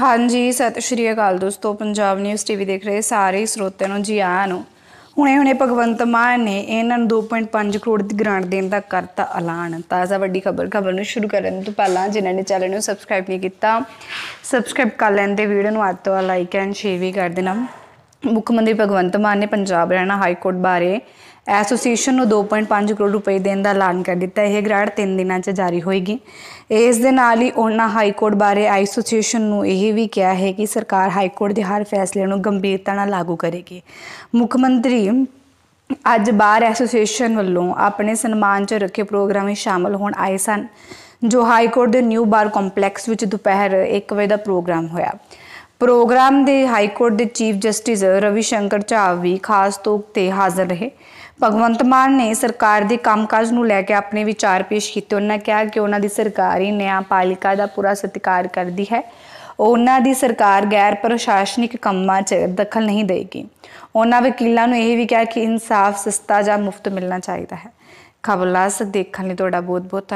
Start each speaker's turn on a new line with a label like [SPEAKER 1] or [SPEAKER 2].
[SPEAKER 1] ਹਾਂਜੀ ਸਤਿ ਸ਼੍ਰੀ ਅਕਾਲ ਦੋਸਤੋ ਪੰਜਾਬ ਨਿਊਜ਼ ਟੀਵੀ ਦੇਖ ਰਹੇ ਸਾਰੇ ਸਰੋਤਿਆਂ ਨੂੰ ਜੀ ਆਇਆਂ ਨੂੰ ਹੁਣੇ-ਹੁਣੇ ਭਗਵੰਤ ਮਾਨ ਨੇ ਇਹਨਾਂ ਨੂੰ 2.5 ਕਰੋੜ ਦੀ ਗ੍ਰਾਂਟ ਦੇਣ ਦਾ ਕਰਤਾ ਐਲਾਨ ਤਾਜ਼ਾ ਵੱਡੀ ਖਬਰ ਖਬਰ ਨੂੰ ਸ਼ੁਰੂ ਕਰਨ ਤੋਂ ਪਹਿਲਾਂ ਜਿਨ੍ਹਾਂ ਨੇ ਚੈਨਲ ਨੂੰ ਸਬਸਕ੍ਰਾਈਬ ਨਹੀਂ ਕੀਤਾ ਸਬਸਕ੍ਰਾਈਬ ਕਰ ਲੈਣ ਤੇ ਵੀਡੀਓ ਨੂੰ ਅੱਜ ਤੋਂ ਲਾਈਕ ਐਂਡ ਸ਼ੇਅਰ ਵੀ ਕਰ ਦੇਣਾ ਮੁੱਖ ਮੰਤਰੀ ਭਗਵੰਤ ਮਾਨ ਨੇ ਪੰਜਾਬ ਰਹਿਣਾ ਹਾਈ ਕੋਰਟ ਬਾਰੇ ਐਸੋਸੀਏਸ਼ਨ ਨੂੰ 2.5 ਕਰੋੜ ਰੁਪਏ ਦੇਣ ਦਾ ਐਲਾਨ ਕਰ ਦਿੱਤਾ ਇਹ ਗ੍ਰਾਂਟ 3 ਦਿਨਾਂ 'ਚ ਜਾਰੀ ਹੋਏਗੀ ਇਸ ਦੇ ਨਾਲ ਹੀ ਉਹਨਾਂ ਹਾਈ ਕੋਰਟ ਬਾਰੇ ਐਸੋਸੀਏਸ਼ਨ ਨੂੰ ਇਹ ਵੀ ਕਿਹਾ ਹੈ ਕਿ ਸਰਕਾਰ ਹਾਈ ਕੋਰਟ ਦੇ ਹਰ ਫੈਸਲੇ ਨੂੰ ਗੰਭੀਰਤਾ ਨਾਲ ਲਾਗੂ ਕਰੇਗੀ ਮੁੱਖ ਮੰਤਰੀ ਅੱਜ ਬਾਰ ਐਸੋਸੀਏਸ਼ਨ ਵੱਲੋਂ ਆਪਣੇ ਸਨਮਾਨ 'ਚ ਰੱਖੇ ਪ੍ਰੋਗਰਾਮ ਵਿੱਚ ਸ਼ਾਮਲ ਹੋਣ ਆਏ ਸਨ ਜੋ ਹਾਈ ਕੋਰਟ ਦੇ ਨਿਊ ਬਾਰ ਕੰਪਲੈਕਸ ਵਿੱਚ ਦੁਪਹਿਰ 1 ਵਜੇ ਦਾ ਪ੍ਰੋਗਰਾਮ ਹੋਇਆ ਪ੍ਰੋਗਰਾਮ ਦੇ ਹਾਈ ਕੋਰਟ ਦੇ ਚੀਫ ਜਸਟਿਸ ਰਵੀ ਸ਼ੰਕਰ ਝਾਵ ਵੀ ਖਾਸ ਤੌਰ ਤੇ ਹਾਜ਼ਰ ਰਹੇ ਭਗਵੰਤ ਮਾਨ ਨੇ ਸਰਕਾਰ ਦੇ ਕੰਮਕਾਜ ਨੂੰ ਲੈ ਕੇ ਆਪਣੇ ਵਿਚਾਰ ਪੇਸ਼ ਕੀਤੇ ਉਹਨਾਂ ਕਿਹਾ ਕਿ ਉਹਨਾਂ ਦੀ ਸਰਕਾਰੀ ਨਿਆਂਪਾਲਿਕਾ ਦਾ ਪੂਰਾ ਸਤਿਕਾਰ ਕਰਦੀ ਹੈ ਉਹਨਾਂ ਦੀ ਸਰਕਾਰ ਗੈਰ ਪ੍ਰਸ਼ਾਸਨਿਕ ਕੰਮਾਂ 'ਚ ਦਖਲ ਨਹੀਂ ਦੇਗੀ ਉਹਨਾਂ ਵਕੀਲਾਂ ਨੂੰ ਇਹ ਵੀ ਕਿਹਾ ਕਿ ਇਨਸਾਫ ਸਸਤਾ ਜਾਂ ਮੁਫਤ ਮਿਲਣਾ ਚਾਹੀਦਾ ਹੈ ਖਬਰਲਾਸ ਦੇਖਣ ਲਈ ਤੁਹਾਡਾ ਬਹੁਤ ਬਹੁਤ